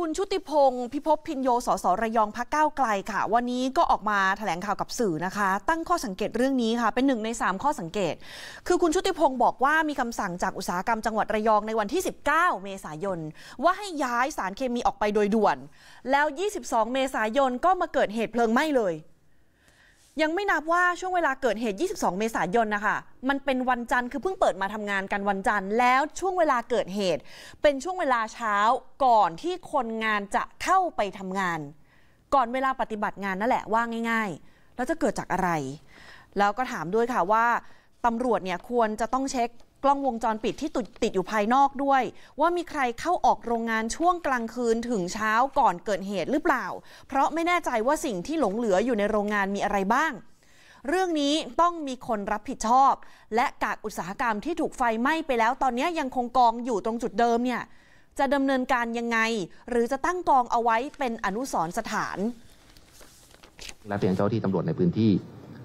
คุณชุติพงศ์พิภพพินโย สส ระยองพักก้าวไกลค่ะ วันนี้ก็ออกมาแถลงข่าวกับสื่อนะคะ ตั้งข้อสังเกตเรื่องนี้ค่ะ เป็นหนึ่งใน 3 ข้อสังเกต คือคุณชุติพงศ์บอกว่ามีคำสั่งจากอุตสาหกรรมจังหวัดระยองในวันที่ 19 เมษายน ว่าให้ย้ายสารเคมีออกไปโดยด่วน แล้ว 22 เมษายนก็มาเกิดเหตุเพลิงไหม้เลยยังไม่นับว่าช่วงเวลาเกิดเหตุ 22 เมษายนนะคะมันเป็นวันจันทร์คือเพิ่งเปิดมาทำงานกันวันจันทร์แล้วช่วงเวลาเกิดเหตุ เป็นช่วงเวลาเช้าก่อนที่คนงานจะเข้าไปทำงาน ก่อนเวลาปฏิบัติงานนั่นแหละว่าง่าย ๆ แล้วจะเกิดจากอะไร แล้วก็ถามด้วยค่ะว่าตำรวจเนี่ยควรจะต้องเช็คกล้องวงจรปิดที่ติดอยู่ภายนอกด้วย ว่ามีใครเข้าออกโรงงานช่วงกลางคืนถึงเช้าก่อนเกิดเหตุหรือเปล่า เพราะไม่แน่ใจว่าสิ่งที่หลงเหลืออยู่ในโรงงานมีอะไรบ้าง เรื่องนี้ต้องมีคนรับผิดชอบ และกากอุตสาหกรรมที่ถูกไฟไหม้ไปแล้ว ตอนนี้ยังคงกองอยู่ตรงจุดเดิมเนี่ยจะดำเนินการยังไง หรือจะตั้งกองเอาไว้เป็นอนุสรณ์สถาน และเปลี่ยนเจ้าที่ตำรวจในพื้นที่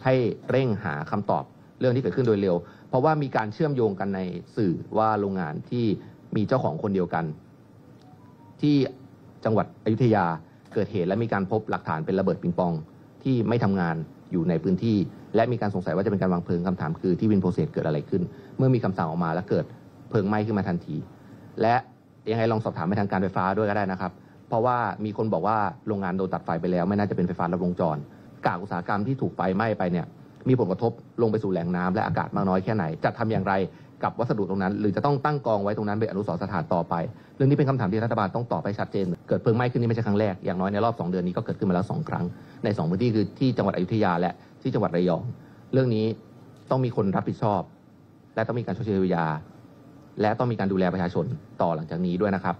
ให้เร่งหาคำตอบเรื่องที่เกิดขึ้นโดยเร็ว เพราะว่ามีการเชื่อมโยงกันในสื่อว่าโรงงานที่มีเจ้าของคนเดียวกัน ที่จังหวัดอยุธยาเกิดเหตุและมีการพบหลักฐานเป็นระเบิดปิงปองที่ไม่ทำงานอยู่ในพื้นที่ และมีการสงสัยว่าจะเป็นการวางเพลิงคำถามคือที่วินโพเซตเกิดอะไรขึ้น เมื่อมีคำสั่งออกมาแล้วเกิดเพลิงไหม้ขึ้นมาทันที และยังไงลองสอบถามไปทางการไฟฟ้าด้วยก็ได้นะครับ เพราะว่ามีคนบอกว่าโรงงานโดนตัดไฟไปแล้ว ไม่น่าจะเป็นไฟฟ้าระดวงจรกากอุตสาหกรรมที่ถูกไฟไหม้ไปเนี่ยมีผลกระทบลงไปสู่แหล่งน้ำและอากาศมากน้อยแค่ไหน จะทำอย่างไรกับวัสดุตรงนั้น หรือจะต้องตั้งกองไว้ตรงนั้นเป็นอนุสรสถานต่อไป เรื่องนี้เป็นคำถามที่รัฐบาลต้องตอบไปชัดเจน เกิดเพลิงไหม้ขึ้นนี่ไม่ใช่ครั้งแรกอย่างน้อยในรอบ 2 เดือนนี้ก็เกิดขึ้นมาแล้ว2ครั้งใน2พื้นที่คือที่จังหวัดอยุธยาและที่จังหวัดระยอง เรื่องนี้ต้องมีคนรับผิดชอบ และต้องมีการช่วยเหลือยา และต้องมีการดูแลประชาชนต่อหลังจากนี้ด้วยนะครับ